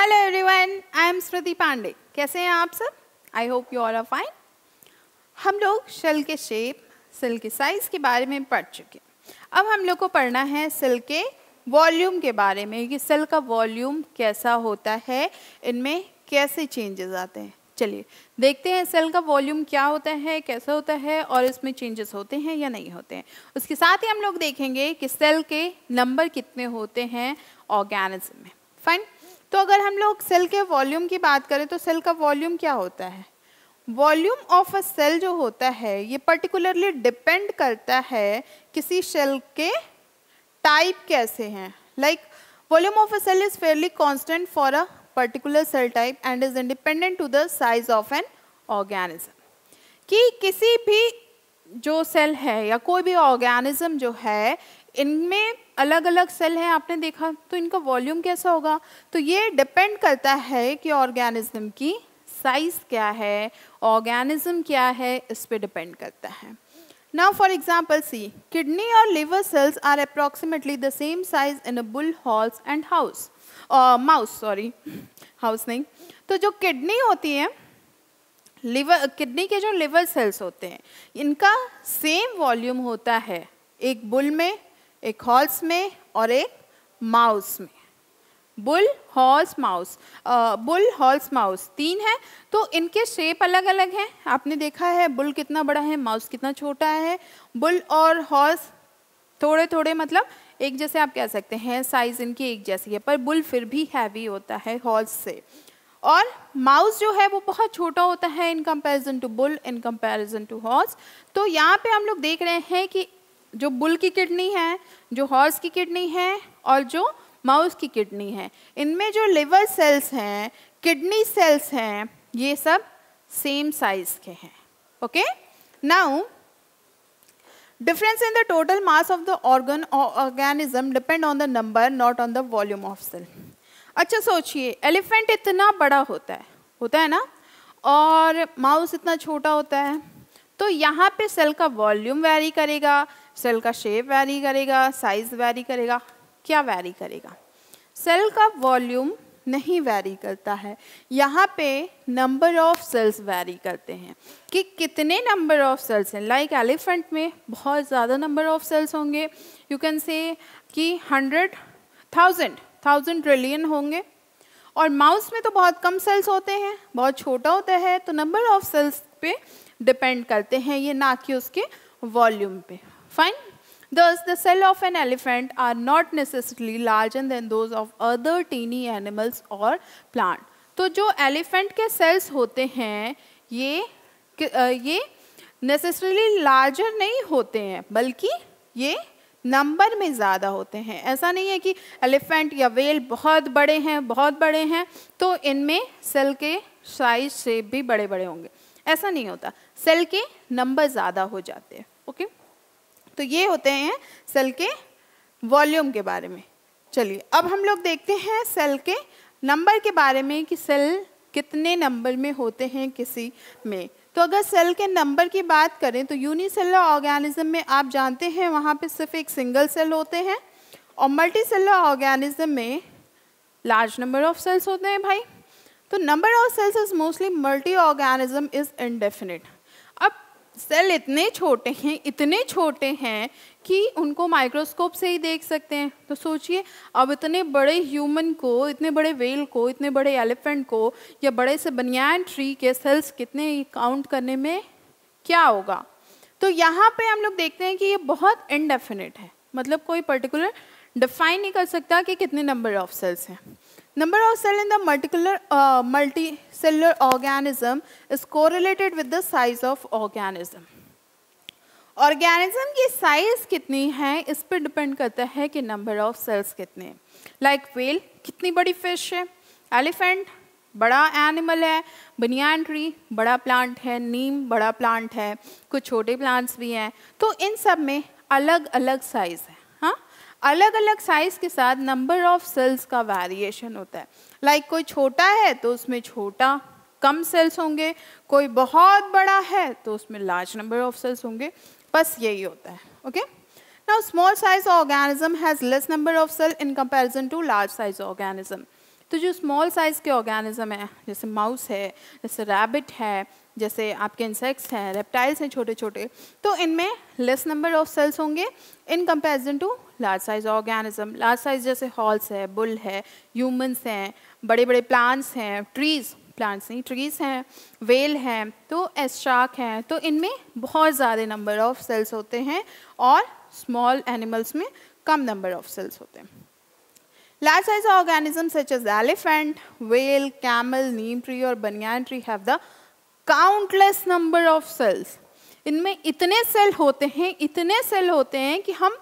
Hello everyone I am Smriti Pandey कैसे हैं आप सब I hope you all are fine हम लोग शेल के शेप सिल के साइज के बारे में पढ़ चुके हैं अब हम लोग को पढ़ना है सिल के वॉल्यूम के बारे में कि सिल का वॉल्यूम कैसा होता है इनमें कैसे चेंजेस आते हैं चलिए देखते हैं सेल का वॉल्यूम क्या होता है कैसा होता है और इसमें चेंजेस होते हैं या नहीं होते हैं उसके साथ ही हम लोग देखेंगे कि सेल के नंबर कितने होते हैं ऑर्गेनिज्म में फाइन तो अगर हम लोग सेल के वॉल्यूम की बात करें तो सेल का वॉल्यूम क्या होता है वॉल्यूम ऑफ अ सेल जो होता है ये पर्टिकुलरली डिपेंड करता है किसी सेल के टाइप कैसे हैं like volume of a cell is fairly constant for a particular cell type and is independent to the size of an organism कि किसी भी जो सेल है या कोई भी ऑर्गेनिज्म जो है इनमें अलग अलग सेल हैं आपने देखा तो इनका वॉल्यूम कैसा होगा तो ये डिपेंड करता है कि ऑर्गेनिज्म की साइज क्या है ऑर्गेनिज्म क्या है इस पर डिपेंड करता है now for example see kidney और liver cells are approximately the same size in a bull horse and house mouse sorry house नहीं. तो जो किडनी होती है लिवर किडनी के जो लिवर सेल्स होते हैं इनका सेम वॉल्यूम होता है एक बुल में एक हॉर्स में और एक माउस में bull horse mouse bull horse mouse तीन है तो इनके शेप अलग अलग हैं आपने देखा है बुल कितना बड़ा है माउस कितना छोटा है बुल और हॉर्स थोड़े थोड़े मतलब एक जैसे आप कह सकते हैं साइज इनकी एक जैसी है पर बुल फिर भी हैवी होता है हॉर्स से और माउस जो है वो बहुत छोटा होता है in comparison to bull in comparison to horse तो यहाँ पे हम लोग देख रहे हैं कि जो बुल की किडनी है जो हॉर्स की किडनी है और जो माउस की किडनी है इनमें जो लिवर सेल्स हैं किडनी सेल्स हैं ये सब सेम साइज के हैं okay now difference in the total mass of the organ or organism depend on the number not on the volume of अच्छा सोचिए एलिफेंट इतना बड़ा होता है होता है ना और माउस इतना छोटा होता है तो यहाँ पे सेल का वॉल्यूम वैरी करेगा सेल का शेप वैरी करेगा साइज वैरी करेगा क्या वैरी करेगा सेल का वॉल्यूम नहीं वैरी करता है यहाँ पे नंबर ऑफ सेल्स वैरी करते हैं कि कितने नंबर ऑफ सेल्स हैं लाइक एलिफेंट में बहुत ज़्यादा नंबर ऑफ सेल्स होंगे यू कैन से कि हंड्रेड थाउजेंड थाउजेंड ट्रिलियन होंगे और माउस में तो बहुत कम सेल्स होते हैं बहुत छोटा होता है तो नंबर ऑफ सेल्स पे डिपेंड करते हैं ये ना कि उसके वॉल्यूम पे Fine? Thus, the cell of an elephant are not necessarily larger than those of other teeny animals or plant. तो जो एलिफेंट के सेल्स होते हैं ये ये नेसेसरली लार्जर नहीं होते हैं बल्कि ये नंबर में ज़्यादा होते हैं ऐसा नहीं है कि एलिफेंट या वेल बहुत बड़े हैं बहुत बड़े हैं तो इनमें सेल के साइज से भी बड़े बड़े होंगे ऐसा नहीं होता सेल के नंबर ज़्यादा हो जाते हैं ओके okay? तो ये होते हैं सेल के वॉल्यूम के बारे में चलिए अब हम लोग देखते हैं सेल के नंबर के बारे में कि सेल कितने नंबर में होते हैं किसी में तो अगर सेल के नंबर की बात करें तो यूनिसेलर ऑर्गेनिज्म में आप जानते हैं वहाँ पे सिर्फ एक सिंगल सेल होते हैं और मल्टी सेलर ऑर्गेनिज्म में लार्ज नंबर ऑफ सेल्स होते हैं भाई तो number of cells is mostly multi organism is indefinite cell इतने छोटे हैं इतने छोटे हैं कि उनको माइक्रोस्कोप से ही देख सकते हैं तो सोचिए अब इतने बड़े ह्यूमन को इतने बड़े वेल को इतने बड़े एलिफेंट को या बड़े से बनियान ट्री के सेल्स कितने काउंट करने में क्या होगा तो यहाँ पे हम लोग देखते हैं कि ये बहुत इनडेफिनेट है मतलब कोई पर्टिकुलर डिफाइन नहीं कर सकता कि कितने नंबर ऑफ सेल्स हैं Number of cell in the multicellular, uh, multicellular organism is correlated with the size of organism. Organism की साइज कितनी है इस पर डिपेंड करता है कि नंबर ऑफ सेल्स कितने हैं लाइक वेल कितनी बड़ी फिश है एलिफेंट बड़ा एनिमल है बनियान ट्री बड़ा प्लांट है नीम बड़ा प्लांट है कुछ छोटे प्लांट्स भी हैं तो इन सब में अलग अलग साइज़ है अलग अलग साइज के साथ नंबर ऑफ सेल्स का वेरिएशन होता है लाइक like कोई छोटा है तो उसमें छोटा कम सेल्स होंगे कोई बहुत बड़ा है तो उसमें लार्ज नंबर ऑफ सेल्स होंगे बस यही होता है okay now small size organism has less number of cell in comparison to large size organism तो जो स्मॉल साइज़ के ऑर्गेनिज्म है जैसे माउस है जैसे रैबिट है जैसे आपके इंसेक्ट्स हैं रेप्टाइल्स हैं छोटे छोटे तो इनमें लेस नंबर ऑफ सेल्स होंगे in comparison to large size organism large size जैसे हॉल्स है बुल है ह्यूमंस हैं बड़े बड़े प्लांट्स हैं ट्रीज़ प्लांट्स नहीं ट्रीज हैं वेल हैं तो एस्ट्राक हैं तो इनमें बहुत ज़्यादा नंबर ऑफ सेल्स होते हैं और स्मॉल एनिमल्स में कम नंबर ऑफ सेल्स होते हैं large size organism such as elephant whale camel neem tree और banyan tree have the countless number of cells इनमें इतने सेल होते हैं इतने सेल होते हैं कि हम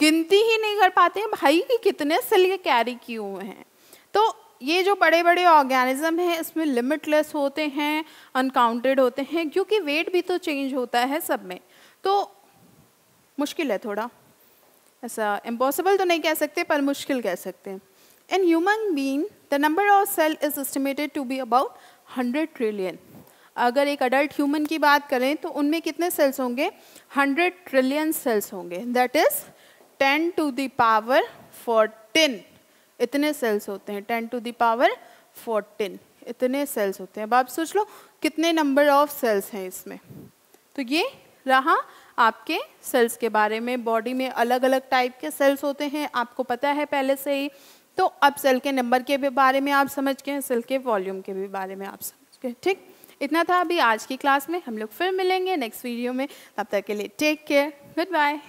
गिनती ही नहीं कर पाते हैं भाई कि कितने सेल ये कैरी किए हुए हैं तो ये जो बड़े बड़े ऑर्गेनिज्म हैं इसमें लिमिटलेस होते हैं अनकाउंटेड होते हैं क्योंकि वेट भी तो चेंज होता है सब में तो मुश्किल है थोड़ा ऐसा इम्पॉसिबल तो नहीं कह सकते पर मुश्किल कह सकते हैं in human being, the number of cell is estimated to be about hundred trillion अगर एक अडल्ट ह्यूमन की बात करें तो उनमें कितने सेल्स होंगे हंड्रेड ट्रिलियन सेल्स होंगे that is ten to the power fourteen इतने सेल्स होते हैं टेन टू दावर फोर्टीन इतने सेल्स होते हैं अब आप सोच लो कितने नंबर ऑफ सेल्स हैं इसमें तो ये रहा आपके सेल्स के बारे में बॉडी में अलग अलग टाइप के सेल्स होते हैं आपको पता है पहले से ही तो अब सेल के नंबर के भी बारे में आप समझ गए सेल के वॉल्यूम के भी बारे में आप समझ गए ठीक इतना था अभी आज की क्लास में हम लोग फिर मिलेंगे नेक्स्ट वीडियो में तब तक के लिए टेक केयर गुड बाय